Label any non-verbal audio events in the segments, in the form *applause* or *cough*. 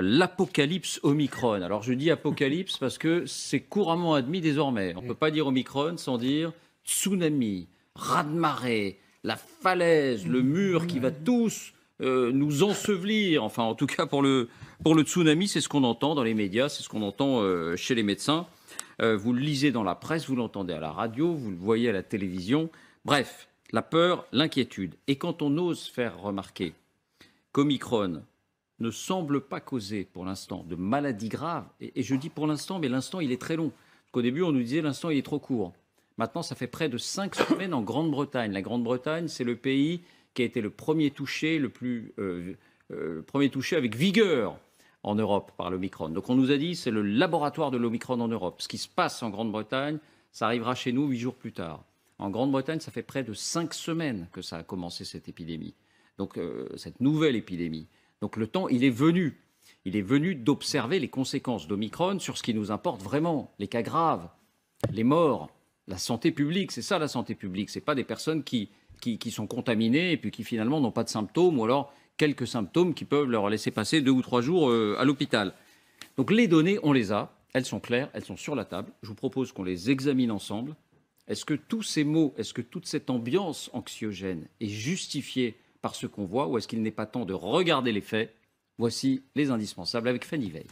L'apocalypse Omicron. Alors je dis apocalypse parce que c'est couramment admis désormais. On ne peut pas dire Omicron sans dire tsunami, raz-de-marée, la falaise, le mur qui va tous euh, nous ensevelir. Enfin, en tout cas, pour le, tsunami, c'est ce qu'on entend dans les médias, c'est ce qu'on entend euh, chez les médecins. Euh, vous le lisez dans la presse, vous l'entendez à la radio, vous le voyez à la télévision. Bref, la peur, l'inquiétude. Et quand on ose faire remarquer qu'Omicron ne semble pas causer pour l'instant de maladies graves. Et, je dis pour l'instant, mais l'instant, il est très long. Au début, on nous disait l'instant, il est trop court. Maintenant, ça fait près de cinq semaines en Grande-Bretagne. La Grande-Bretagne, c'est le pays qui a été le premier touché, le plus euh, euh, premier touché avec vigueur en Europe par l'Omicron. Donc on nous a dit c'est le laboratoire de l'Omicron en Europe. Ce qui se passe en Grande-Bretagne, ça arrivera chez nous huit jours plus tard. En Grande-Bretagne, ça fait près de cinq semaines que ça a commencé cette épidémie. Donc euh, cette nouvelle épidémie. Donc le temps, il est venu. Il est venu d'observer les conséquences d'Omicron sur ce qui nous importe vraiment, les cas graves, les morts, la santé publique. C'est ça la santé publique. Ce pas des personnes qui, qui, sont contaminées et puis qui finalement n'ont pas de symptômes ou alors quelques symptômes qui peuvent leur laisser passer deux ou trois jours euh, à l'hôpital. Donc les données, on les a. Elles sont claires, elles sont sur la table. Je vous propose qu'on les examine ensemble. Est-ce que tous ces mots, est-ce que toute cette ambiance anxiogène est justifiée par ce qu'on voit, ou est-ce qu'il n'est pas temps de regarder les faits Voici les indispensables avec Fanny Veil.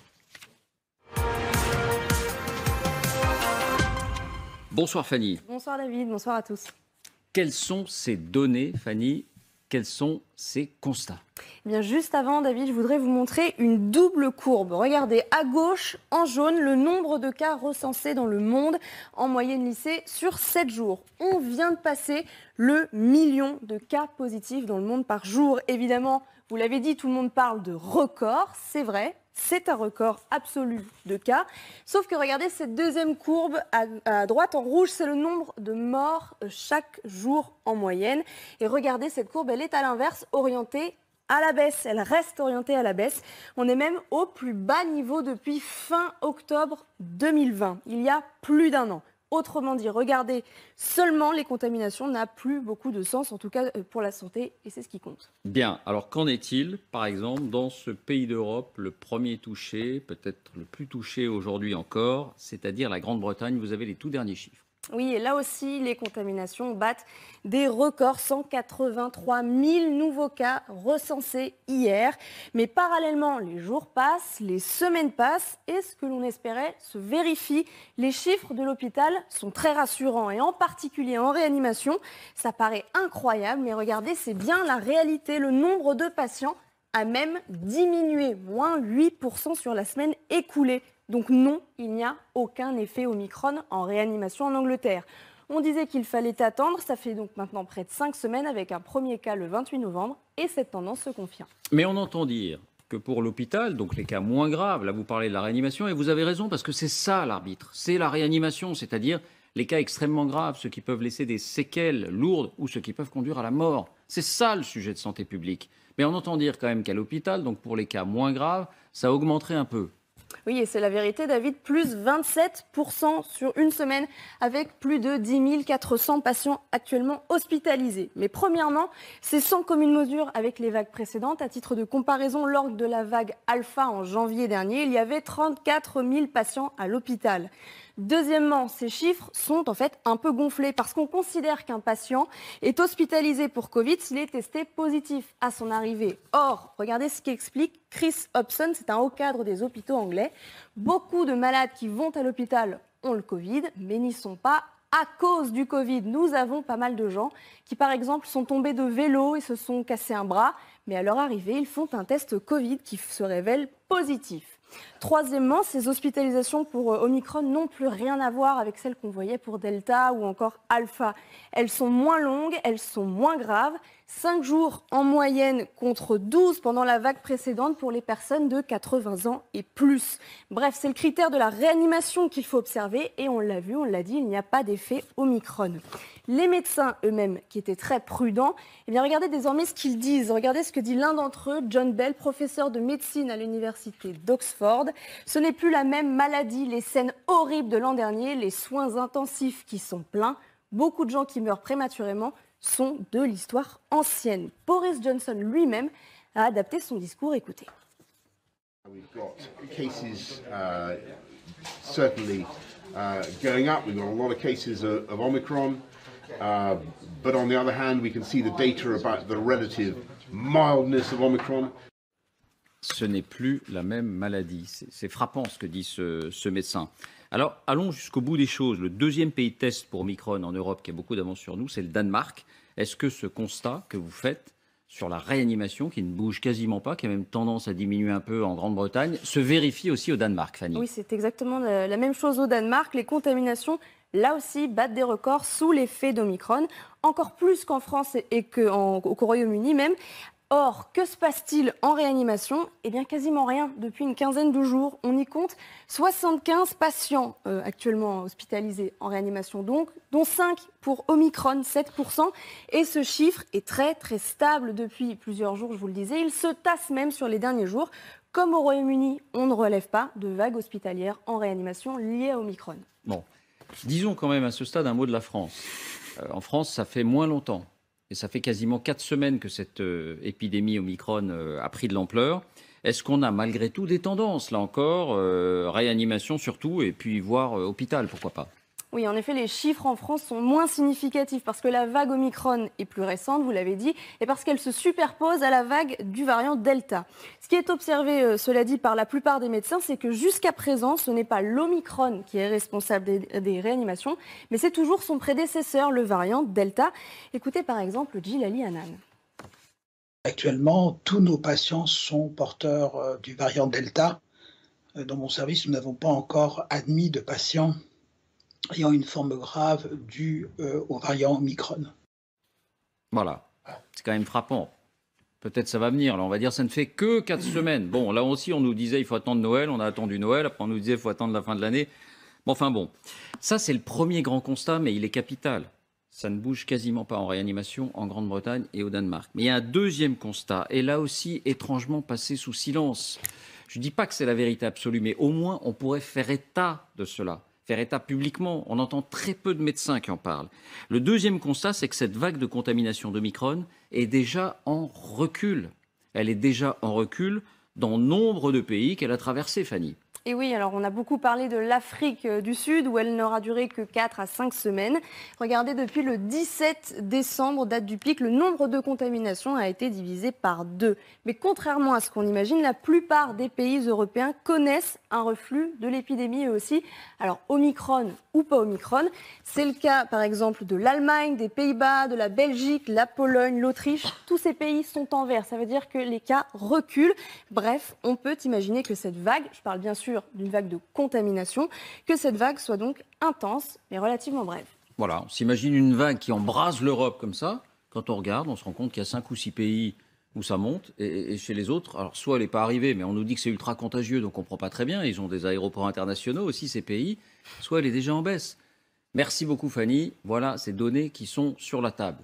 Bonsoir Fanny. Bonsoir David, bonsoir à tous. Quelles sont ces données, Fanny Quels sont ces constats Bien juste avant, David, je voudrais vous montrer une double courbe. Regardez, à gauche, en jaune, le nombre de cas recensés dans le monde en moyenne lycée sur 7 jours. On vient de passer le million de cas positifs dans le monde par jour. Évidemment, vous l'avez dit, tout le monde parle de record, c'est vrai, c'est un record absolu de cas. Sauf que regardez cette deuxième courbe à, droite en rouge, c'est le nombre de morts euh, chaque jour en moyenne. Et regardez cette courbe, elle est à l'inverse, orientée à la baisse, elle reste orientée à la baisse. On est même au plus bas niveau depuis fin octobre 2020, il y a plus d'un an. Autrement dit, regardez, seulement les contaminations n'a plus beaucoup de sens, en tout cas euh, pour la santé, et c'est ce qui compte. Bien, alors qu'en est-il, par exemple, dans ce pays d'Europe, le premier touché, peut-être le plus touché aujourd'hui encore, c'est-à-dire la Grande-Bretagne Vous avez les tout derniers chiffres. Oui, et là aussi, les contaminations battent des records. 183 000 nouveaux cas recensés hier. Mais parallèlement, les jours passent, les semaines passent, et ce que l'on espérait se vérifie. Les chiffres de l'hôpital sont très rassurants, et en particulier en réanimation. Ça paraît incroyable, mais regardez, c'est bien la réalité. Le nombre de patients a même diminué, moins 8% sur la semaine écoulée. Donc non, il n'y a aucun effet Omicron en réanimation en Angleterre. On disait qu'il fallait attendre, ça fait donc maintenant près de cinq semaines avec un premier cas le 28 novembre et cette tendance se confirme. Mais on entend dire que pour l'hôpital, donc les cas moins graves, là vous parlez de la réanimation et vous avez raison parce que c'est ça l'arbitre, c'est la réanimation, c'est-à-dire les cas extrêmement graves, ceux qui peuvent laisser des séquelles lourdes ou ceux qui peuvent conduire à la mort. C'est ça le sujet de santé publique. Mais on entend dire quand même qu'à l'hôpital, donc pour les cas moins graves, ça augmenterait un peu. Oui, et c'est la vérité, David, plus 27% sur une semaine, avec plus de 10 400 patients actuellement hospitalisés. Mais premièrement, c'est sans commune mesure avec les vagues précédentes. À titre de comparaison, lors de la vague alpha en janvier dernier, il y avait 34 000 patients à l'hôpital. Deuxièmement, ces chiffres sont en fait un peu gonflés parce qu'on considère qu'un patient est hospitalisé pour Covid s'il est testé positif à son arrivée. Or, regardez ce qu'explique Chris Hobson, c'est un haut cadre des hôpitaux anglais. Beaucoup de malades qui vont à l'hôpital ont le Covid, mais n'y sont pas à cause du Covid. Nous avons pas mal de gens qui, par exemple, sont tombés de vélo et se sont cassés un bras, mais à leur arrivée, ils font un test Covid qui se révèle positif. Troisièmement, ces hospitalisations pour euh, Omicron n'ont plus rien à voir avec celles qu'on voyait pour Delta ou encore Alpha. Elles sont moins longues, elles sont moins graves. 5 jours en moyenne contre 12 pendant la vague précédente pour les personnes de 80 ans et plus. Bref, c'est le critère de la réanimation qu'il faut observer et on l'a vu, on l'a dit, il n'y a pas d'effet Omicron. Les médecins eux-mêmes, qui étaient très prudents, eh bien, regardez désormais ce qu'ils disent. Regardez ce que dit l'un d'entre eux, John Bell, professeur de médecine à l'université d'Oxford. Ce n'est plus la même maladie. Les scènes horribles de l'an dernier, les soins intensifs qui sont pleins, beaucoup de gens qui meurent prématurément sont de l'histoire ancienne. Boris Johnson lui-même a adapté son discours. Écoutez. Uh, but on the other hand, we can see the data relative mildness of Omicron. Ce n'est plus la même maladie. C'est frappant ce que dit ce, médecin. Alors allons jusqu'au bout des choses. Le deuxième pays de test pour Omicron en Europe qui a beaucoup d'avance sur nous, c'est le Danemark. Est-ce que ce constat que vous faites sur la réanimation, qui ne bouge quasiment pas, qui a même tendance à diminuer un peu en Grande-Bretagne, se vérifie aussi au Danemark, Fanny. Oui, c'est exactement la même chose au Danemark. Les contaminations là aussi, battent des records sous l'effet d'Omicron, encore plus qu'en France et qu'au Royaume-Uni même. Or, que se passe-t-il en réanimation Eh bien, quasiment rien. Depuis une quinzaine de jours, on y compte 75 patients euh, actuellement hospitalisés en réanimation, donc, dont 5 pour Omicron, 7%. Et ce chiffre est très, très stable depuis plusieurs jours, je vous le disais. Il se tasse même sur les derniers jours. Comme au Royaume-Uni, on ne relève pas de vagues hospitalières en réanimation liées à Omicron. Bon. Disons quand même à ce stade un mot de la France. Euh, en France, ça fait moins longtemps, et ça fait quasiment quatre semaines que cette euh, épidémie Omicron euh, a pris de l'ampleur. Est-ce qu'on a malgré tout des tendances, là encore, réanimation surtout, et puis voir hôpital, pourquoi pas oui, en effet, les chiffres en France sont moins significatifs parce que la vague Omicron est plus récente, vous l'avez dit, et parce qu'elle se superpose à la vague du variant Delta. Ce qui est observé, euh, cela dit, par la plupart des médecins, c'est que jusqu'à présent, ce n'est pas l'Omicron qui est responsable des, réanimations, mais c'est toujours son prédécesseur, le variant Delta. Écoutez par exemple Gilali Anan. Actuellement, tous nos patients sont porteurs euh, du variant Delta. Euh, dans mon service, nous n'avons pas encore admis de patients ayant une forme grave due euh, au variant Omicron. Voilà, c'est quand même frappant. Peut-être ça va venir. Là, on va dire ça ne fait que quatre *clears throat* semaines. Bon, là aussi, on nous disait il faut attendre Noël. On a attendu Noël. Après, on nous disait il faut attendre la fin de l'année. Bon, enfin bon. Ça, c'est le premier grand constat, mais il est capital. Ça ne bouge quasiment pas en réanimation en Grande-Bretagne et au Danemark. Mais il y a un deuxième constat, et là aussi étrangement passé sous silence. Je ne dis pas que c'est la vérité absolue, mais au moins on pourrait faire état de cela faire état publiquement. On entend très peu de médecins qui en parlent. Le deuxième constat, c'est que cette vague de contamination d'Omicron est déjà en recul. Elle est déjà en recul dans nombre de pays qu'elle a traversés, Fanny. Et oui, alors on a beaucoup parlé de l'Afrique euh, du Sud où elle n'aura duré que 4 à 5 semaines. Regardez, depuis le 17 décembre, date du pic, le nombre de contaminations a été divisé par 2. Mais contrairement à ce qu'on imagine, la plupart des pays européens connaissent un reflux de l'épidémie eux aussi. Alors Omicron ou pas Omicron, c'est le cas par exemple de l'Allemagne, des Pays-Bas, de la Belgique, la Pologne, l'Autriche. Tous ces pays sont en vert, ça veut dire que les cas reculent. Bref, on peut imaginer que cette vague, je parle bien sûr d'une vague de contamination, que cette vague soit donc intense mais relativement brève. Voilà, on s'imagine une vague qui embrase l'Europe comme ça. Quand on regarde, on se rend compte qu'il y a 5 ou 6 pays où ça monte, et, et, chez les autres, alors soit elle n'est pas arrivée, mais on nous dit que c'est ultra contagieux, donc on ne comprend pas très bien, ils ont des aéroports internationaux aussi, ces pays, soit elle est déjà en baisse. Merci beaucoup Fanny, voilà ces données qui sont sur la table.